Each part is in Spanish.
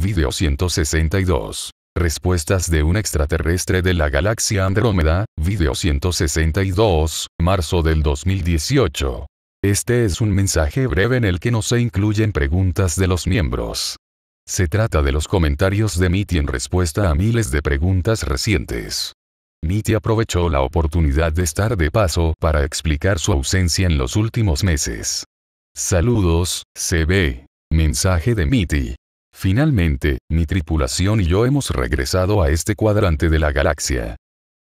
Video 162. Respuestas de un extraterrestre de la galaxia Andrómeda, video 162, marzo del 2018. Este es un mensaje breve en el que no se incluyen preguntas de los miembros. Se trata de los comentarios de Mitty en respuesta a miles de preguntas recientes. Mitty aprovechó la oportunidad de estar de paso para explicar su ausencia en los últimos meses. Saludos, CB. Mensaje de Mitty. Finalmente, mi tripulación y yo hemos regresado a este cuadrante de la galaxia.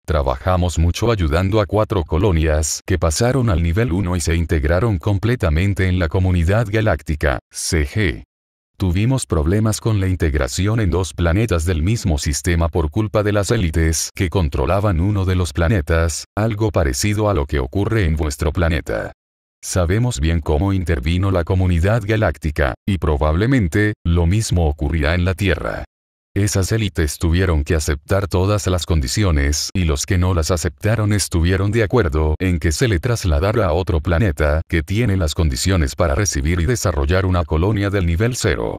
Trabajamos mucho ayudando a cuatro colonias que pasaron al nivel 1 y se integraron completamente en la comunidad galáctica, CG. Tuvimos problemas con la integración en dos planetas del mismo sistema por culpa de las élites que controlaban uno de los planetas, algo parecido a lo que ocurre en vuestro planeta. Sabemos bien cómo intervino la comunidad galáctica, y probablemente, lo mismo ocurrirá en la Tierra. Esas élites tuvieron que aceptar todas las condiciones y los que no las aceptaron estuvieron de acuerdo en que se le trasladara a otro planeta que tiene las condiciones para recibir y desarrollar una colonia del nivel cero.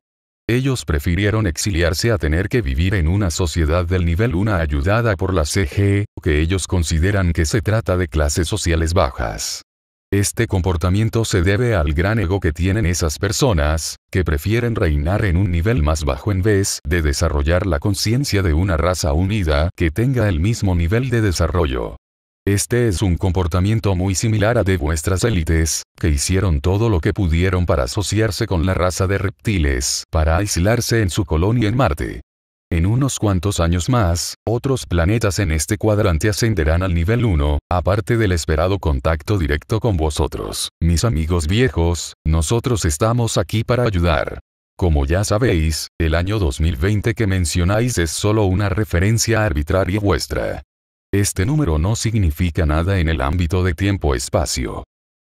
Ellos prefirieron exiliarse a tener que vivir en una sociedad del nivel 1 ayudada por la CG, que ellos consideran que se trata de clases sociales bajas. Este comportamiento se debe al gran ego que tienen esas personas, que prefieren reinar en un nivel más bajo en vez de desarrollar la conciencia de una raza unida que tenga el mismo nivel de desarrollo. Este es un comportamiento muy similar a de vuestras élites, que hicieron todo lo que pudieron para asociarse con la raza de reptiles, para aislarse en su colonia en Marte. En unos cuantos años más, otros planetas en este cuadrante ascenderán al nivel 1, aparte del esperado contacto directo con vosotros. Mis amigos viejos, nosotros estamos aquí para ayudar. Como ya sabéis, el año 2020 que mencionáis es solo una referencia arbitraria vuestra. Este número no significa nada en el ámbito de tiempo-espacio.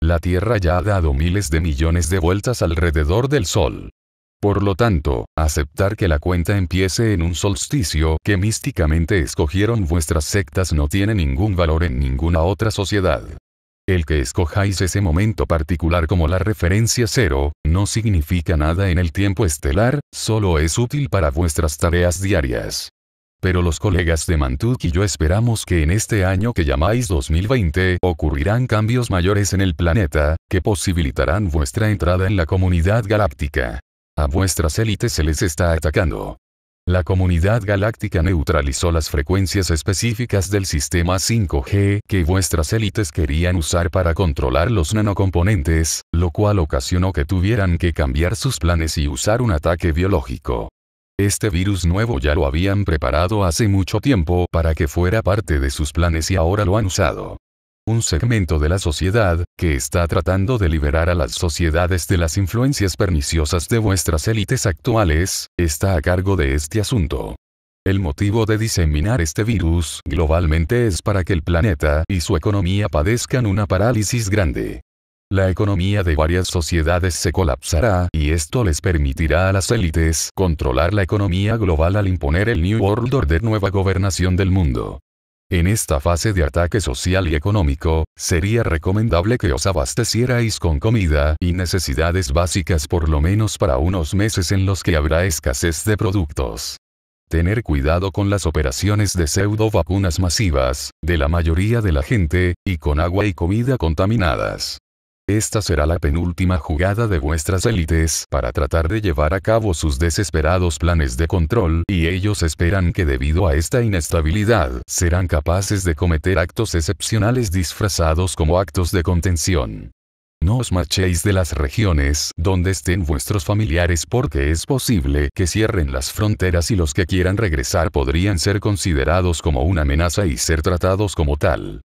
La Tierra ya ha dado miles de millones de vueltas alrededor del Sol. Por lo tanto, aceptar que la cuenta empiece en un solsticio que místicamente escogieron vuestras sectas no tiene ningún valor en ninguna otra sociedad. El que escojáis ese momento particular como la referencia cero, no significa nada en el tiempo estelar, solo es útil para vuestras tareas diarias. Pero los colegas de Mantuk y yo esperamos que en este año que llamáis 2020 ocurrirán cambios mayores en el planeta, que posibilitarán vuestra entrada en la comunidad galáctica. A vuestras élites se les está atacando. La comunidad galáctica neutralizó las frecuencias específicas del sistema 5G que vuestras élites querían usar para controlar los nanocomponentes, lo cual ocasionó que tuvieran que cambiar sus planes y usar un ataque biológico. Este virus nuevo ya lo habían preparado hace mucho tiempo para que fuera parte de sus planes y ahora lo han usado un segmento de la sociedad, que está tratando de liberar a las sociedades de las influencias perniciosas de vuestras élites actuales, está a cargo de este asunto. El motivo de diseminar este virus globalmente es para que el planeta y su economía padezcan una parálisis grande. La economía de varias sociedades se colapsará y esto les permitirá a las élites controlar la economía global al imponer el New World Order nueva gobernación del mundo. En esta fase de ataque social y económico, sería recomendable que os abastecierais con comida y necesidades básicas por lo menos para unos meses en los que habrá escasez de productos. Tener cuidado con las operaciones de pseudo vacunas masivas, de la mayoría de la gente, y con agua y comida contaminadas. Esta será la penúltima jugada de vuestras élites para tratar de llevar a cabo sus desesperados planes de control y ellos esperan que debido a esta inestabilidad serán capaces de cometer actos excepcionales disfrazados como actos de contención. No os marchéis de las regiones donde estén vuestros familiares porque es posible que cierren las fronteras y los que quieran regresar podrían ser considerados como una amenaza y ser tratados como tal.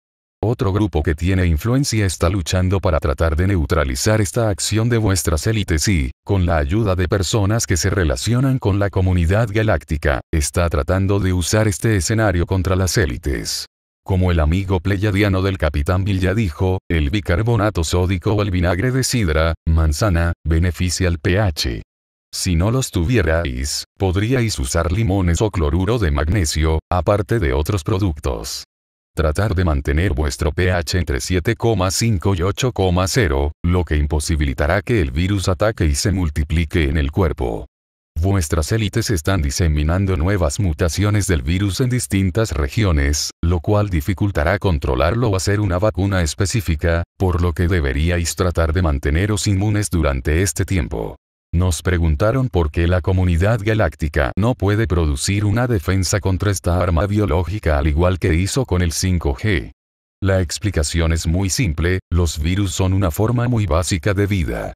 Otro grupo que tiene influencia está luchando para tratar de neutralizar esta acción de vuestras élites y, con la ayuda de personas que se relacionan con la comunidad galáctica, está tratando de usar este escenario contra las élites. Como el amigo pleyadiano del capitán Villa dijo, el bicarbonato sódico o el vinagre de sidra, manzana, beneficia al pH. Si no los tuvierais, podríais usar limones o cloruro de magnesio, aparte de otros productos tratar de mantener vuestro pH entre 7,5 y 8,0, lo que imposibilitará que el virus ataque y se multiplique en el cuerpo. Vuestras élites están diseminando nuevas mutaciones del virus en distintas regiones, lo cual dificultará controlarlo o hacer una vacuna específica, por lo que deberíais tratar de manteneros inmunes durante este tiempo. Nos preguntaron por qué la comunidad galáctica no puede producir una defensa contra esta arma biológica al igual que hizo con el 5G. La explicación es muy simple, los virus son una forma muy básica de vida.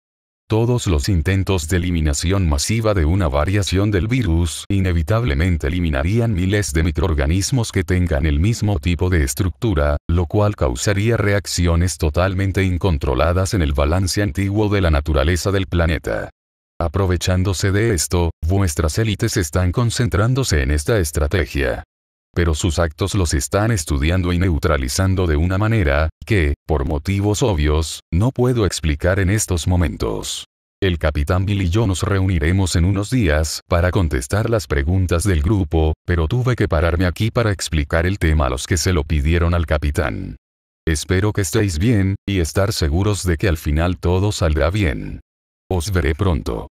Todos los intentos de eliminación masiva de una variación del virus inevitablemente eliminarían miles de microorganismos que tengan el mismo tipo de estructura, lo cual causaría reacciones totalmente incontroladas en el balance antiguo de la naturaleza del planeta. Aprovechándose de esto, vuestras élites están concentrándose en esta estrategia. Pero sus actos los están estudiando y neutralizando de una manera, que, por motivos obvios, no puedo explicar en estos momentos. El capitán Bill y yo nos reuniremos en unos días para contestar las preguntas del grupo, pero tuve que pararme aquí para explicar el tema a los que se lo pidieron al capitán. Espero que estéis bien, y estar seguros de que al final todo saldrá bien. Os veré pronto.